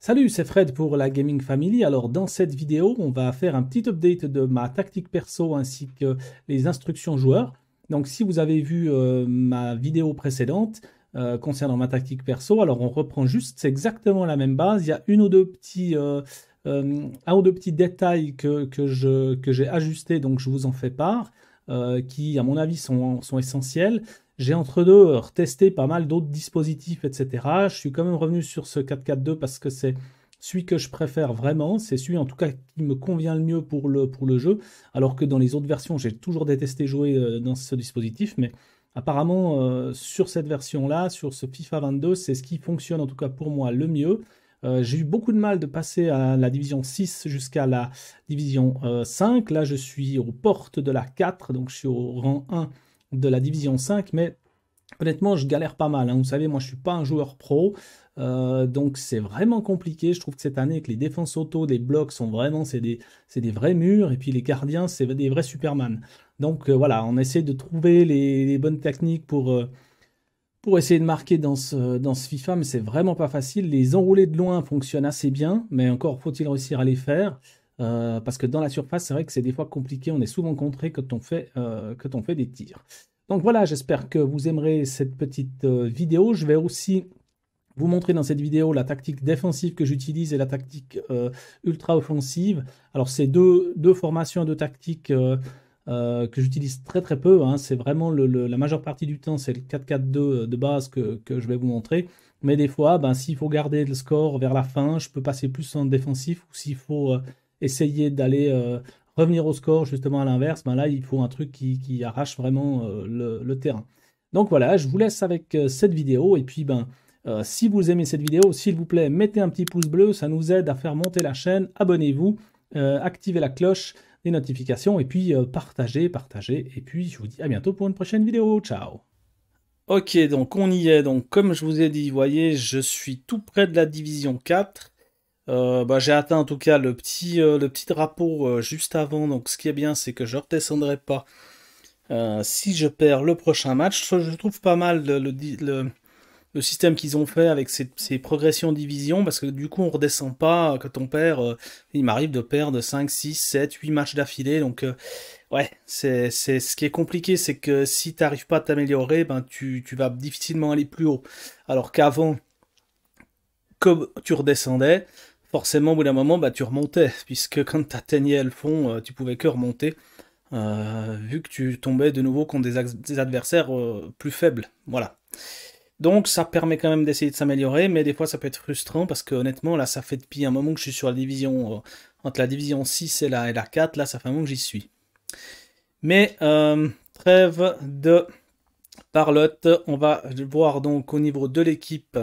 Salut, c'est Fred pour la Gaming Family. Alors dans cette vidéo, on va faire un petit update de ma tactique perso ainsi que les instructions joueurs. Donc si vous avez vu euh, ma vidéo précédente euh, concernant ma tactique perso, alors on reprend juste, c'est exactement la même base. Il y a une ou deux petits, euh, un ou deux petits détails que, que j'ai ajustés, donc je vous en fais part, qui à mon avis sont essentiels. J'ai entre deux euh, retesté pas mal d'autres dispositifs, etc. Je suis quand même revenu sur ce 4-4-2 parce que c'est celui que je préfère vraiment, c'est celui en tout cas qui me convient le mieux pour le, jeu, alors que dans les autres versions, j'ai toujours détesté jouer euh, dans ce dispositif, mais apparemment euh, sur cette version-là, sur ce FIFA 22, c'est ce qui fonctionne en tout cas pour moi le mieux. j'ai eu beaucoup de mal de passer à la division 6 jusqu'à la division 5. Là, je suis aux portes de la 4, donc je suis au rang 1 de la division 5, mais honnêtement, je galère pas mal. Hein. Vous savez, moi, je suis pas un joueur pro, euh, donc c'est vraiment compliqué. Je trouve que cette année, que les défenses auto, les blocs sont vraiment, c'est des, des, vrais murs, et puis les gardiens, c'est des vrais Superman. Donc euh, voilà, on essaie de trouver les, bonnes techniques pour. Euh, pour essayer de marquer dans ce, dans ce FIFA, mais c'est vraiment pas facile. Les enroulés de loin fonctionnent assez bien, mais encore faut-il réussir à les faire. Euh, parce que dans la surface, c'est vrai que c'est des fois compliqué. On est souvent contré quand on fait, euh, quand fait des tirs. Donc voilà, j'espère que vous aimerez cette petite euh, vidéo. Je vais aussi vous montrer dans cette vidéo la tactique défensive que j'utilise et la tactique ultra offensive. Alors c'est deux, deux, formations, deux tactiques que j'utilise très très peu. Hein. C'est vraiment la majeure partie du temps, c'est le 4-4-2 de base que, que, je vais vous montrer. Mais des fois, ben, s'il faut garder le score vers la fin, je peux passer plus en défensif ou s'il faut essayer d'aller euh, revenir au score justement à l'inverse, ben là il faut un truc qui, arrache vraiment euh, le, terrain. Donc voilà, je vous laisse avec euh, cette vidéo et puis ben si vous aimez cette vidéo, s'il vous plaît, mettez un petit pouce bleu, ça nous aide à faire monter la chaîne, abonnez-vous, activez la cloche des notifications et puis partagez, partagez et puis je vous dis à bientôt pour une prochaine vidéo. Ciao. Ok, donc on y est. Donc comme je vous ai dit, vous voyez, je suis tout près de la division 4. Euh, bah, j'ai atteint en tout cas le petit, euh, le petit drapeau euh, juste avant, donc ce qui est bien c'est que je ne redescendrai pas si je perds le prochain match. Je trouve pas mal le, le, système qu'ils ont fait avec ces, ces, progressions division, parce que du coup on ne redescend pas quand on perd. il m'arrive de perdre 5, 6, 7, 8 matchs d'affilée, donc ouais, c'est, ce qui est compliqué, c'est que si tu n'arrives pas à t'améliorer, ben, tu, tu vas difficilement aller plus haut. Alors qu'avant, comme tu redescendais, forcément, au bout d'un moment, bah, tu remontais, puisque quand tu atteignais le fond, euh, tu pouvais que remonter, euh, vu que tu tombais de nouveau contre des, adversaires euh, plus faibles. Voilà. Donc ça permet quand même d'essayer de s'améliorer, mais des fois ça peut être frustrant parce que honnêtement, là, ça fait depuis un moment que je suis sur la division, entre la division 6 et la, et la 4, là, ça fait un moment que j'y suis. Mais trêve de parlotte, on va voir donc au niveau de l'équipe.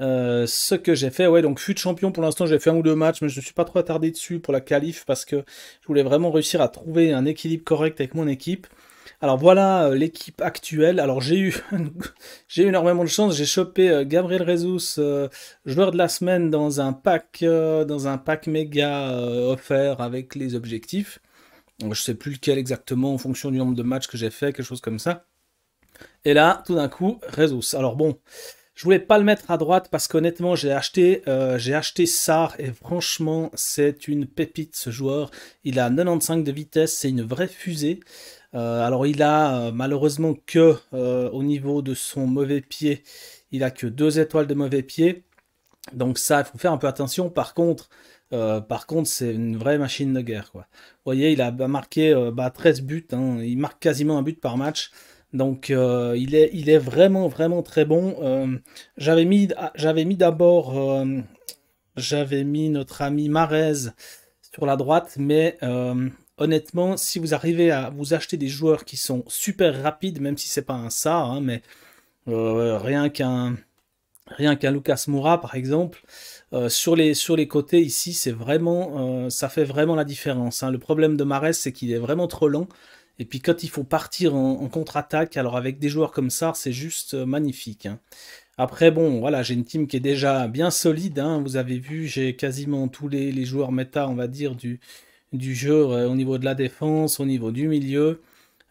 Euh, ce que j'ai fait, ouais, donc fut champion pour l'instant, j'ai fait un ou deux matchs, mais je ne suis pas trop attardé dessus pour la qualif parce que je voulais vraiment réussir à trouver un équilibre correct avec mon équipe. Alors voilà euh, l'équipe actuelle. Alors j'ai eu, j'ai énormément de chance. J'ai chopé euh, Gabriel Rezus, joueur de la semaine, dans un pack, dans un pack méga offert avec les objectifs. je je sais plus lequel exactement en fonction du nombre de matchs que j'ai fait, quelque chose comme ça. Et là, tout d'un coup, Rezus. Alors bon, je voulais pas le mettre à droite parce qu'honnêtement, j'ai acheté, euh, j'ai acheté Sar et franchement, c'est une pépite ce joueur. Il a 95 de vitesse, c'est une vraie fusée. Euh, alors il a euh, malheureusement que euh, au niveau de son mauvais pied, il a que deux étoiles de mauvais pied. Donc ça, il faut faire un peu attention. Par contre, par contre, c'est une vraie machine de guerre. Quoi. Vous voyez, il a marqué 13 bah, buts. Hein. Il marque quasiment un but par match. Donc euh, il, est, vraiment vraiment très bon. Euh, j'avais mis, d'abord euh, j'avais mis notre ami Marez sur la droite, mais honnêtement, si vous arrivez à vous acheter des joueurs qui sont super rapides, même si c'est pas un ça, hein, mais rien qu'un rien qu'un Lucas Moura par exemple, sur, les, côtés ici, c'est vraiment, ça fait vraiment la différence. Hein. Le problème de Marès, c'est qu'il est vraiment trop lent. Et puis quand il faut partir en, contre-attaque, alors avec des joueurs comme ça, c'est juste euh, magnifique. Hein. Après, bon, voilà, j'ai une team qui est déjà bien solide. Hein. Vous avez vu, j'ai quasiment tous les, joueurs méta, on va dire, du, du jeu euh, au niveau de la défense, au niveau du milieu.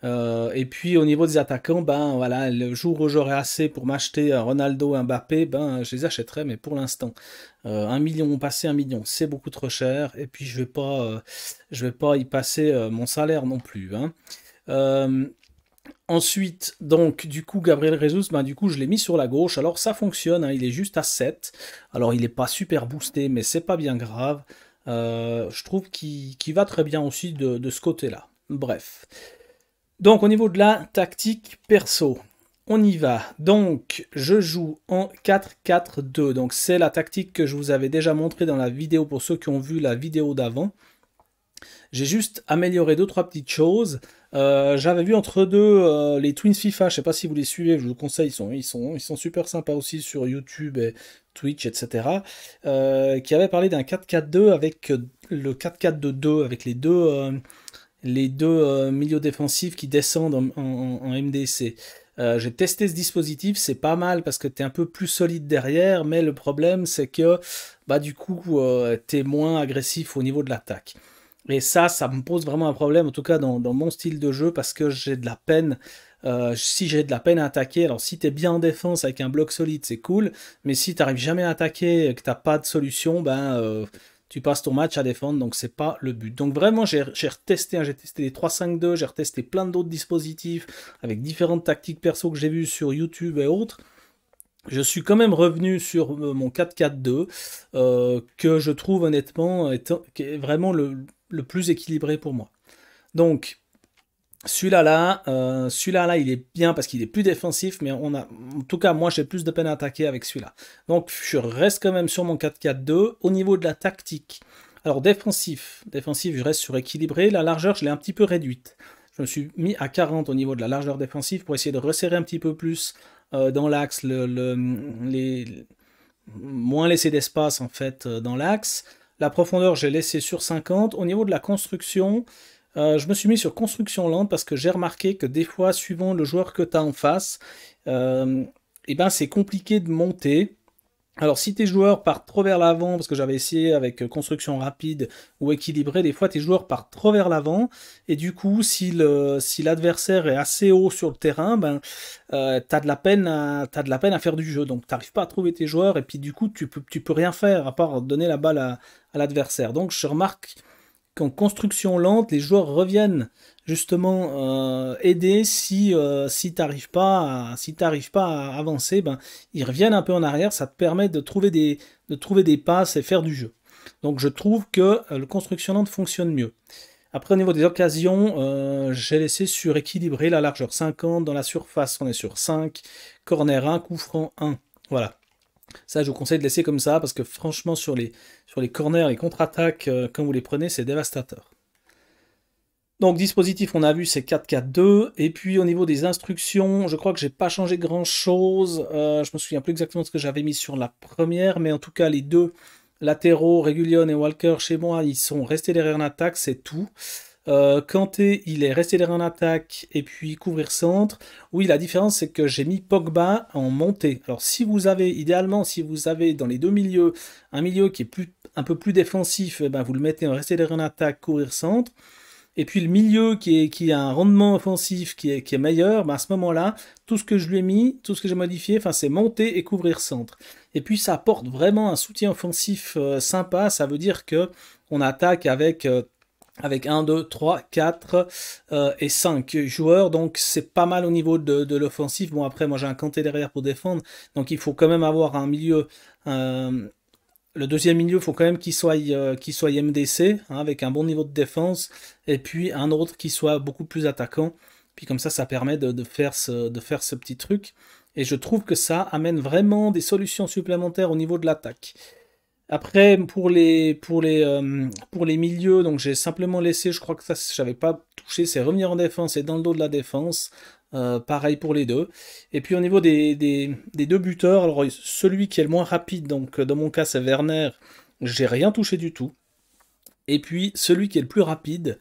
Euh, et puis au niveau des attaquants, ben voilà, le jour où j'aurai assez pour m'acheter euh, Ronaldo, Mbappé, ben je les achèterai, mais pour l'instant, euh, un million, passer un million, c'est beaucoup trop cher. Et puis je vais pas, je vais pas y passer mon salaire non plus. Hein. Ensuite, donc, du coup, Gabriel Jesus, ben, du coup, je l'ai mis sur la gauche. Alors, ça fonctionne, hein, il est juste à 7. Alors, il n'est pas super boosté, mais c'est pas bien grave. je trouve qu'il va très bien aussi de, de ce côté-là. Bref. Donc au niveau de la tactique perso, on y va. Donc je joue en 4-4-2. Donc c'est la tactique que je vous avais déjà montrée dans la vidéo pour ceux qui ont vu la vidéo d'avant. J'ai juste amélioré deux trois petites choses. Euh, j'avais vu entre deux euh, les Twins FIFA. Je ne sais pas si vous les suivez. Je vous le conseille. Ils sont, ils sont, ils sont super sympas aussi sur YouTube et Twitch, etc. Euh, qui avait parlé d'un 4-4-2 avec le 4-4-2-2 avec les deux les deux euh, milieux défensifs qui descendent en, MDC. Euh, j'ai testé ce dispositif, c'est pas mal parce que tu es un peu plus solide derrière, mais le problème c'est que bah, du coup euh, tu es moins agressif au niveau de l'attaque. Et ça, ça me pose vraiment un problème, en tout cas dans, mon style de jeu, parce que j'ai de la peine. si j'ai de la peine à attaquer, alors si t'es bien en défense avec un bloc solide, c'est cool, mais si t'arrives jamais à attaquer et que t'as pas de solution, ben tu passes ton match à défendre, donc c'est pas le but. Donc vraiment, j'ai retesté, j'ai testé les 3-5-2, j'ai retesté plein d'autres dispositifs avec différentes tactiques perso que j'ai vues sur YouTube et autres. Je suis quand même revenu sur euh, mon 4-4-2, euh, que je trouve honnêtement est vraiment le, le plus équilibré pour moi. Donc, celui-là, là, euh, celui-là, là, il est bien parce qu'il est plus défensif, mais on a, en tout cas, moi, j'ai plus de peine à attaquer avec celui-là. Donc, je reste quand même sur mon 4-4-2. Au niveau de la tactique, alors défensif, défensif, je reste sur équilibré. La largeur, je l'ai un petit peu réduite. Je me suis mis à 40 au niveau de la largeur défensive pour essayer de resserrer un petit peu plus euh, dans l'axe, le, les... moins laisser d'espace en fait euh, dans l'axe. La profondeur, j'ai laissé sur 50. Au niveau de la construction, euh, je me suis mis sur construction lente parce que j'ai remarqué que des fois, suivant le joueur que tu as en face, et euh, eh ben c'est compliqué de monter. Alors si tes joueurs partent trop vers l'avant, parce que j'avais essayé avec euh, construction rapide ou équilibrée, des fois tes joueurs partent trop vers l'avant, et du coup si l'adversaire est assez haut sur le terrain, ben t'as de la peine à as de la peine à faire du jeu, donc t'arrives pas à trouver tes joueurs, et puis du coup tu peux tu peux rien faire à part donner la balle à, à l'adversaire. Donc je remarque construction lente, les joueurs reviennent justement euh, aider si euh, si t'arrives pas à, si arrives pas à avancer ben ils reviennent un peu en arrière ça te permet de trouver des de trouver des passes et faire du jeu donc je trouve que euh, le construction lente fonctionne mieux après au niveau des occasions j'ai laissé suréquilibrer la largeur 50 dans la surface on est sur 5 corner 1 coup franc 1 voilà ça, je vous conseille de laisser comme ça, parce que franchement, sur les, sur les corners, les contre-attaques, quand euh, vous les prenez, c'est dévastateur. Donc, dispositif, on a vu, c'est 4-4-2. Et puis, au niveau des instructions, je crois que j'ai pas changé grand-chose. je euh, je me souviens plus exactement de ce que j'avais mis sur la première, mais en tout cas, les deux latéraux, Regulion et Walker, chez moi, ils sont restés derrière attaque, c'est tout quand euh, Kanté, il est resté derrière en attaque et puis couvrir centre. Oui, la différence, c'est que j'ai mis Pogba en montée. Alors, si vous avez, idéalement, si vous avez dans les deux milieux un milieu qui est plus, un peu plus défensif, eh ben, vous le mettez en resté derrière en attaque, couvrir centre. Et puis le milieu qui, est, qui a un rendement offensif qui est, qui est meilleur, ben à ce moment-là, tout ce que je lui ai mis, tout ce que j'ai modifié, enfin, c'est monter et couvrir centre. Et puis ça apporte vraiment un soutien offensif euh, sympa. Ça veut dire que on attaque avec euh, avec 1, 2, 3, 4 et 5 joueurs. Donc c'est pas mal au niveau de, l'offensive, Bon après moi j'ai un canté derrière pour défendre. Donc il faut quand même avoir un milieu... Euh, le deuxième milieu, il faut quand même qu'il soit, euh, soit MDC, hein, avec un bon niveau de défense, et puis un autre qui soit beaucoup plus attaquant. Puis comme ça, ça permet de, faire, de faire ce petit truc. Et je trouve que ça amène vraiment des solutions supplémentaires au niveau de l'attaque. Après, pour les, pour les, euh, pour les milieux, donc j'ai simplement laissé, je crois que ça, j'avais pas touché, c'est revenir en défense et dans le dos de la défense. Euh, pareil pour les deux. Et puis au niveau des, deux buteurs, alors celui qui est le moins rapide, donc euh, dans mon cas c'est Werner, j'ai rien touché du tout. Et puis celui qui est le plus rapide,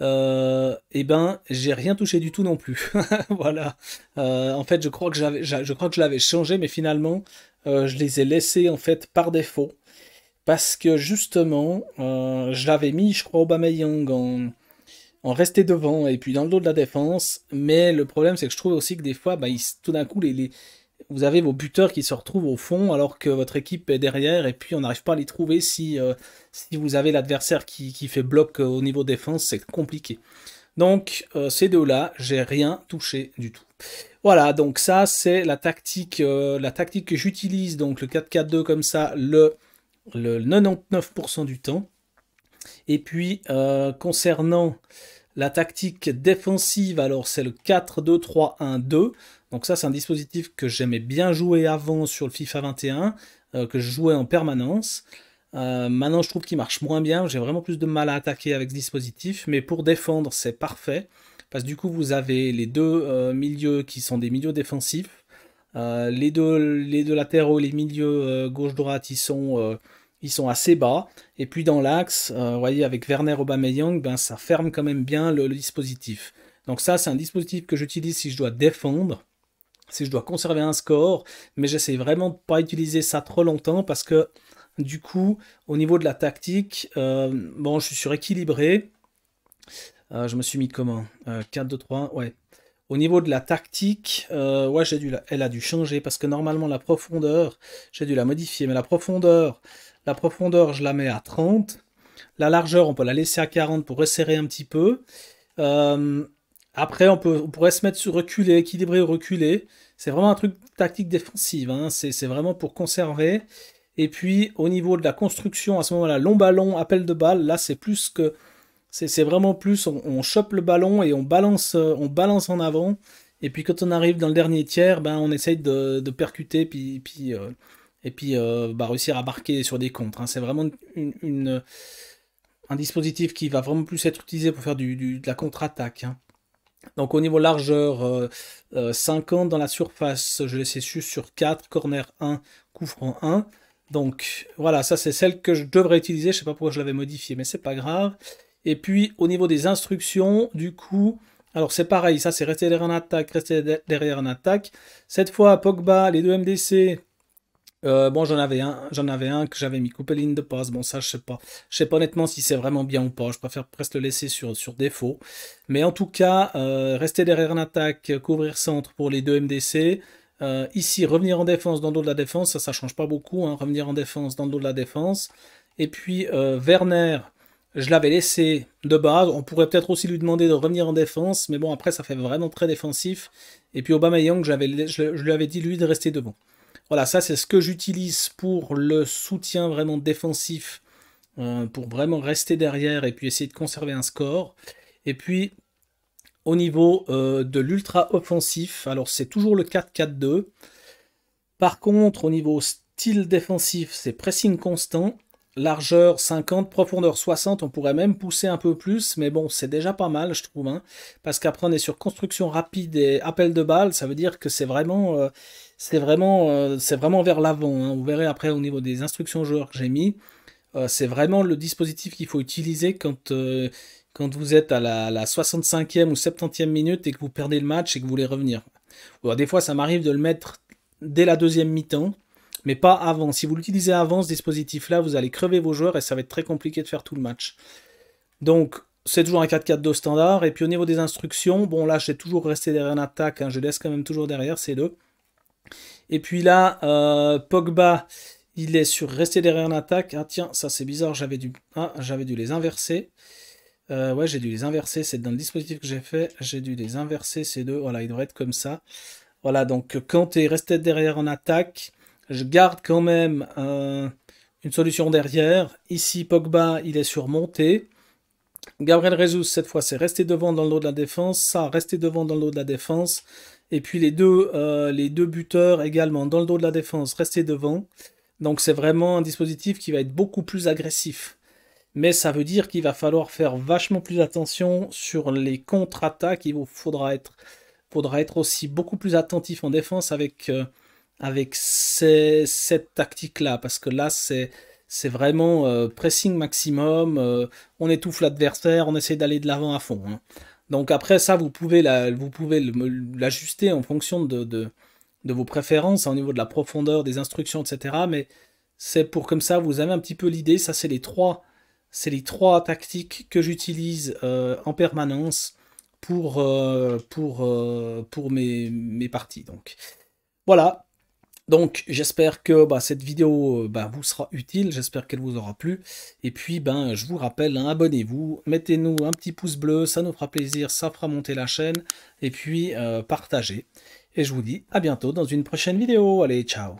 euh, eh ben j'ai rien touché du tout non plus. voilà. en fait, je crois que j'avais, je crois que je l'avais changé, mais finalement, je les ai laissés en fait par défaut. Parce que justement, euh, je l'avais mis, je crois, Aubameyang en, en resté devant et puis dans le dos de la défense. Mais le problème, c'est que je trouve aussi que des fois, bah, tout d'un coup, les, vous avez vos buteurs qui se retrouvent au fond alors que votre équipe est derrière et puis on n'arrive pas à les trouver si, euh, si vous avez l'adversaire qui, fait bloc euh, au niveau défense, c'est compliqué. Donc ces deux-là, j'ai rien touché du tout. Voilà, donc ça c'est la tactique, la tactique que j'utilise, donc le 4-4-2 comme ça, le le 99% du temps. Et puis euh, concernant la tactique défensive, alors c'est le 4-2-3-1-2. Donc ça c'est un dispositif que j'aimais bien jouer avant sur le FIFA 21, euh, que je jouais en permanence. Euh, maintenant je trouve qu'il marche moins bien, j'ai vraiment plus de mal à attaquer avec ce dispositif, mais pour défendre c'est parfait, parce que du coup vous avez les deux milieux qui sont des milieux défensifs, euh, les, deux, latéraux, les milieux euh, gauche-droite, ils sont euh, ils sont assez bas. Et puis dans l'axe, vous voyez, avec Werner Aubameyang, ben ça ferme quand même bien le, dispositif. Donc ça, c'est un dispositif que j'utilise si je dois défendre, si je dois conserver un score, mais j'essaie vraiment de pas utiliser ça trop longtemps parce que du coup, au niveau de la tactique, bon, je suis suréquilibré. je me suis mis comment 4-2-3, ouais. Au niveau de la tactique, euh, ouais, j'ai dû elle a dû changer parce que normalement la profondeur, j'ai dû la modifier, mais la profondeur, la profondeur, je la mets à 30. La largeur, on peut la laisser à 40 pour resserrer un petit peu. Euh, après, on, peut, pourrait se mettre sur reculer, équilibrer ou reculer. C'est vraiment un truc tactique défensive. Hein. C'est vraiment pour conserver. Et puis, au niveau de la construction, à ce moment-là, long ballon, appel de balle, là, c'est plus que c'est vraiment plus, on, chope le ballon et on balance, euh, on balance en avant. Et puis quand on arrive dans le dernier tiers, ben, on essaye de, percuter puis, euh, et puis euh, bah, réussir à marquer sur des contres. Hein. C'est vraiment un dispositif qui va vraiment plus être utilisé pour faire du, de la contre-attaque. Hein. Donc au niveau largeur, 50 dans la surface, je l'ai juste sur 4, corner 1, coup franc 1. Donc voilà, ça c'est celle que je devrais utiliser, je ne sais pas pourquoi je l'avais modifié, mais c'est pas grave. Et puis au niveau des instructions, du coup, alors c'est pareil, ça c'est rester derrière en attaque, rester derrière en attaque. Cette fois, Pogba, les deux MDC. Euh, bon, j'en avais un, j'en avais un que j'avais mis coupé ligne de passe. Bon, ça, je sais pas, je sais pas honnêtement si c'est vraiment bien ou pas. Je préfère presque le laisser sur, sur défaut. Mais en tout cas, euh, rester derrière en attaque, couvrir centre pour les deux MDC. Euh, ici, revenir en défense dans le dos de la défense, ça, ça change pas beaucoup. Hein. revenir en défense dans le dos de la défense. Et puis Werner, je l'avais laissé de base. On pourrait peut-être aussi lui demander de revenir en défense, mais bon, après, ça fait vraiment très défensif. Et puis Aubameyang, je, je lui avais dit, lui, de rester devant. Voilà, ça, c'est ce que j'utilise pour le soutien vraiment défensif, euh, pour vraiment rester derrière et puis essayer de conserver un score. Et puis, au niveau euh, de l'ultra-offensif, alors c'est toujours le 4-4-2. Par contre, au niveau style défensif, c'est pressing constant largeur 50, profondeur 60, on pourrait même pousser un peu plus, mais bon, c'est déjà pas mal, je trouve, hein. parce qu'après on est sur construction rapide et appel de balle, ça veut dire que c'est vraiment, euh, c'est vraiment, euh, c'est vraiment vers l'avant. Hein. Vous verrez après au niveau des instructions joueurs que j'ai mis, euh, c'est vraiment le dispositif qu'il faut utiliser quand quand vous êtes à la, 65e ou 70e minute et que vous perdez le match et que vous voulez revenir. des fois, ça m'arrive de le mettre dès la deuxième mi-temps mais pas avant. Si vous l'utilisez avant, ce dispositif-là, vous allez crever vos joueurs et ça va être très compliqué de faire tout le match. Donc, c'est toujours un 4-4-2 standard. Et puis au niveau des instructions, bon là, j'ai toujours resté derrière en attaque hein. je laisse quand même toujours derrière ces deux. Et puis là, euh, Pogba, il est sur rester derrière attaque Ah tiens, ça c'est bizarre, j'avais dû, ah, j'avais dû les inverser. Euh, ouais, j'ai dû les inverser, c'est dans le dispositif que j'ai fait. J'ai dû les inverser ces deux. Voilà, il devrait être comme ça. Voilà, donc quand tu es resté derrière en attaque, je garde quand même une solution derrière. Ici, Pogba, il est surmonté. Gabriel Rezus, cette fois, c'est resté devant dans le dos de la défense. Ça, rester devant dans le dos de la défense. Et puis les deux, euh, les deux buteurs également dans le dos de la défense, rester devant. Donc c'est vraiment un dispositif qui va être beaucoup plus agressif. Mais ça veut dire qu'il va falloir faire vachement plus attention sur les contre-attaques. Il faudra être, faudra être aussi beaucoup plus attentif en défense avec, ça. Euh, avec c'est cette tactique-là, parce que là, c'est c'est vraiment euh, pressing maximum, euh, on étouffe l'adversaire, on essaie d'aller de l'avant à fond. Hein. Donc après ça, vous pouvez la, vous pouvez l'ajuster en fonction de, de, vos préférences, hein, au niveau de la profondeur, des instructions, etc. Mais c'est pour comme ça, vous avez un petit peu l'idée. Ça, c'est les trois, c'est les trois tactiques que j'utilise euh, en permanence pour pour pour mes, mes parties. Donc voilà, donc j'espère que bah, cette vidéo euh, bah, vous sera utile, j'espère qu'elle vous aura plu. Et puis ben je vous rappelle, hein, abonnez-vous, mettez-nous un petit pouce bleu, ça nous fera plaisir, ça fera monter la chaîne. Et puis euh, partagez. Et je vous dis à bientôt dans une prochaine vidéo. Allez, ciao